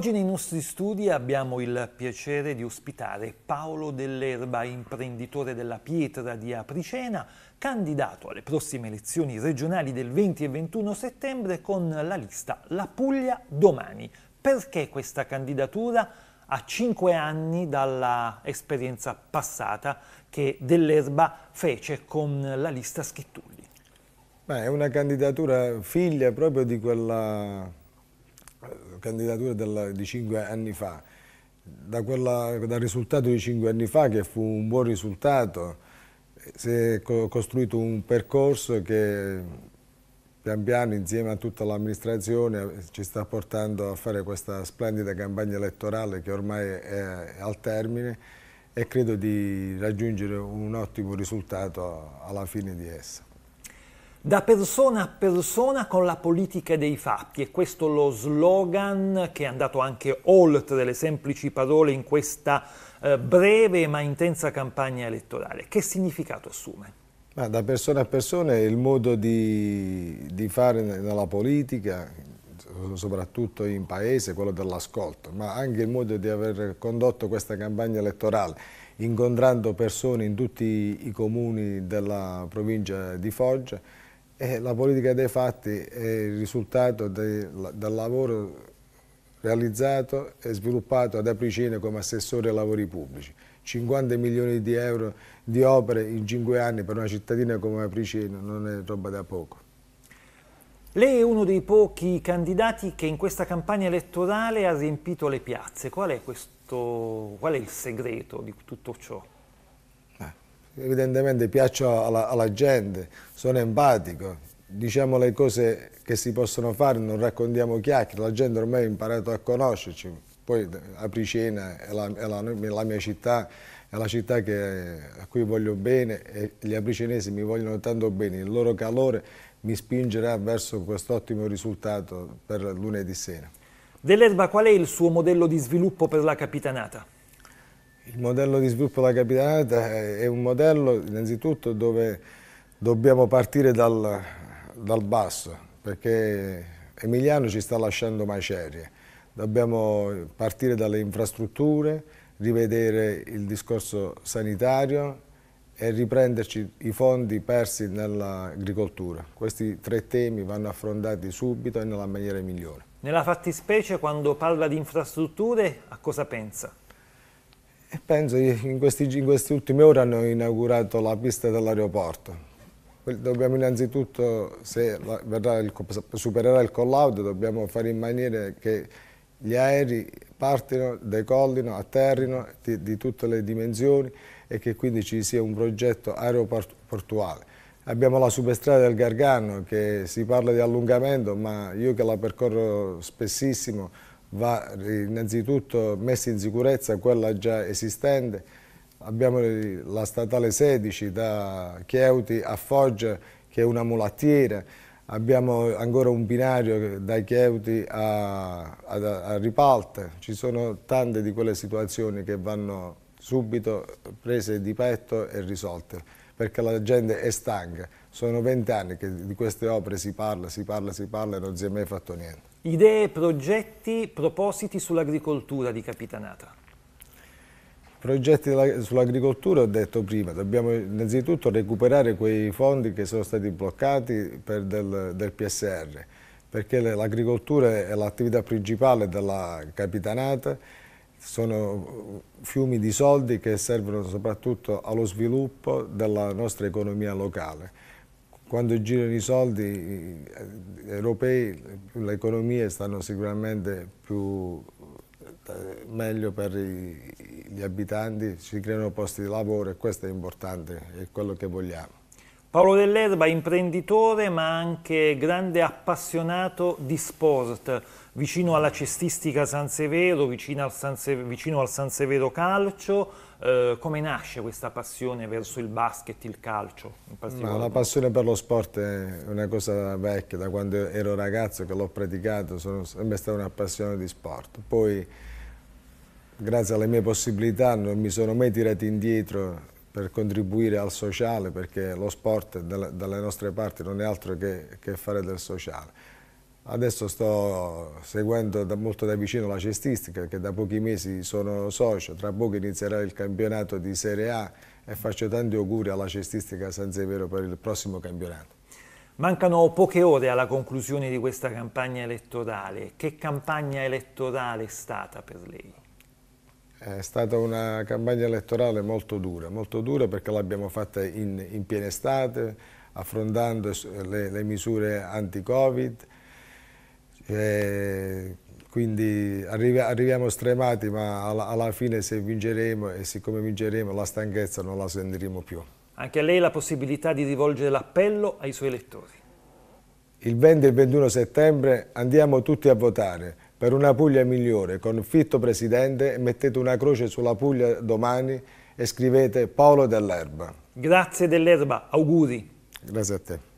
Oggi nei nostri studi abbiamo il piacere di ospitare Paolo Dell'Erba, imprenditore della pietra di Apricena, candidato alle prossime elezioni regionali del 20 e 21 settembre con la lista La Puglia Domani. Perché questa candidatura? A cinque anni dalla esperienza passata che Dell'Erba fece con la lista Schittulli. Beh, è una candidatura figlia proprio di quella candidature della, di cinque anni fa, da quella, dal risultato di cinque anni fa che fu un buon risultato, si è co costruito un percorso che pian piano insieme a tutta l'amministrazione ci sta portando a fare questa splendida campagna elettorale che ormai è al termine e credo di raggiungere un ottimo risultato alla fine di essa da persona a persona con la politica dei fatti. E questo lo slogan che è andato anche oltre le semplici parole in questa eh, breve ma intensa campagna elettorale. Che significato assume? Ma da persona a persona è il modo di, di fare nella politica, soprattutto in paese, quello dell'ascolto, ma anche il modo di aver condotto questa campagna elettorale, incontrando persone in tutti i comuni della provincia di Foggia, eh, la politica dei fatti è il risultato del, del lavoro realizzato e sviluppato ad Apricine come assessore ai lavori pubblici. 50 milioni di euro di opere in 5 anni per una cittadina come Apricine non è roba da poco. Lei è uno dei pochi candidati che in questa campagna elettorale ha riempito le piazze. Qual è, questo, qual è il segreto di tutto ciò? evidentemente piaccio alla, alla gente, sono empatico, diciamo le cose che si possono fare, non raccontiamo chiacchiere, la gente ormai ha imparato a conoscerci, poi Apricena è la, è la, la mia città, è la città è, a cui voglio bene e gli apricenesi mi vogliono tanto bene, il loro calore mi spingerà verso questo ottimo risultato per lunedì sera. Dell'Erba qual è il suo modello di sviluppo per la capitanata? Il modello di sviluppo della capitanata è un modello innanzitutto dove dobbiamo partire dal, dal basso, perché Emiliano ci sta lasciando macerie. Dobbiamo partire dalle infrastrutture, rivedere il discorso sanitario e riprenderci i fondi persi nell'agricoltura. Questi tre temi vanno affrontati subito e nella maniera migliore. Nella fattispecie, quando parla di infrastrutture, a cosa pensa? Penso che in, in queste ultime ore hanno inaugurato la pista dell'aeroporto. Dobbiamo innanzitutto, se il, supererà il collaudo, dobbiamo fare in maniera che gli aerei partino, decollino, atterrino di, di tutte le dimensioni e che quindi ci sia un progetto aeroportuale. Abbiamo la superstrada del Gargano che si parla di allungamento, ma io che la percorro spessissimo va innanzitutto messa in sicurezza quella già esistente. Abbiamo la statale 16 da Chieuti a Foggia che è una mulattiera, abbiamo ancora un binario da Chieuti a, a, a Ripalte, ci sono tante di quelle situazioni che vanno subito prese di petto e risolte perché la gente è stanca, sono vent'anni che di queste opere si parla, si parla, si parla e non si è mai fatto niente. Idee, progetti, propositi sull'agricoltura di Capitanata. Progetti sull'agricoltura, ho detto prima, dobbiamo innanzitutto recuperare quei fondi che sono stati bloccati per del, del PSR, perché l'agricoltura è l'attività principale della Capitanata, sono fiumi di soldi che servono soprattutto allo sviluppo della nostra economia locale quando girano i soldi eh, europei, le economie stanno sicuramente più, eh, meglio per gli abitanti, si creano posti di lavoro e questo è importante, è quello che vogliamo. Paolo Dell'Erba, imprenditore ma anche grande appassionato di sport, vicino alla cestistica San Severo, vicino al San, Severo, vicino al San Severo Calcio. Eh, come nasce questa passione verso il basket, il calcio? No, la passione per lo sport è una cosa vecchia, da quando ero ragazzo che l'ho praticato, sono sempre stato un appassionato di sport. Poi, grazie alle mie possibilità, non mi sono mai tirato indietro per contribuire al sociale, perché lo sport dalle nostre parti non è altro che, che fare del sociale. Adesso sto seguendo da molto da vicino la cestistica, che da pochi mesi sono socio, tra poco inizierà il campionato di Serie A e faccio tanti auguri alla cestistica San Severo per il prossimo campionato. Mancano poche ore alla conclusione di questa campagna elettorale. Che campagna elettorale è stata per lei? È stata una campagna elettorale molto dura, molto dura perché l'abbiamo fatta in, in, piena estate, affrontando le, le misure anti-Covid, quindi arri arriviamo stremati ma alla, alla fine se vinceremo e siccome vinceremo la stanchezza non la sentiremo più. Anche a lei la possibilità di rivolgere l'appello ai suoi elettori. Il 20 e il 21 settembre andiamo tutti a votare, per una Puglia migliore. Con Fitto Presidente mettete una croce sulla Puglia domani e scrivete Paolo Dell'Erba. Grazie Dell'Erba, auguri. Grazie a te.